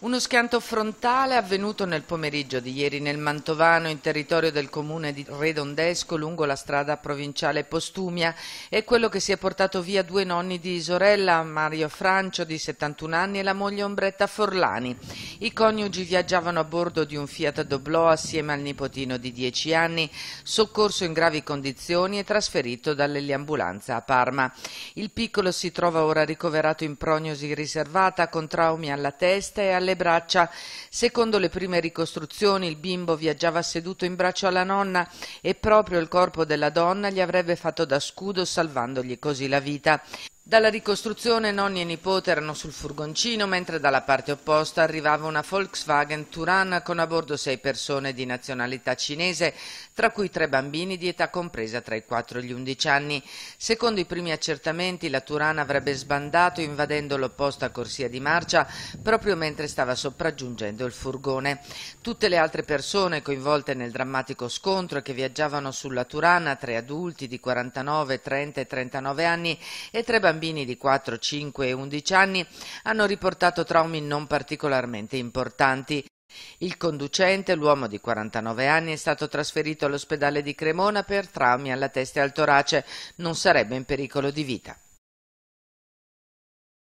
Uno schianto frontale avvenuto nel pomeriggio di ieri nel Mantovano in territorio del comune di Redondesco lungo la strada provinciale Postumia è quello che si è portato via due nonni di Isorella, Mario Francio di 71 anni e la moglie Ombretta Forlani. I coniugi viaggiavano a bordo di un Fiat Doblò assieme al nipotino di 10 anni, soccorso in gravi condizioni e trasferito dall'eliambulanza a Parma. Il piccolo si trova ora ricoverato in prognosi riservata con traumi alla testa e alle alle braccia. Secondo le prime ricostruzioni il bimbo viaggiava seduto in braccio alla nonna e proprio il corpo della donna gli avrebbe fatto da scudo salvandogli così la vita. Dalla ricostruzione nonni e nipote erano sul furgoncino, mentre dalla parte opposta arrivava una Volkswagen Turan con a bordo sei persone di nazionalità cinese, tra cui tre bambini di età compresa tra i 4 e gli 11 anni. Secondo i primi accertamenti, la Turan avrebbe sbandato invadendo l'opposta corsia di marcia proprio mentre stava sopraggiungendo il furgone. Tutte le altre persone coinvolte nel drammatico scontro che viaggiavano sulla Turan, tre adulti di 49, 30 e 39 anni e tre bambini bambini di 4, 5 e 11 anni hanno riportato traumi non particolarmente importanti. Il conducente, l'uomo di 49 anni, è stato trasferito all'ospedale di Cremona per traumi alla testa e al torace. Non sarebbe in pericolo di vita.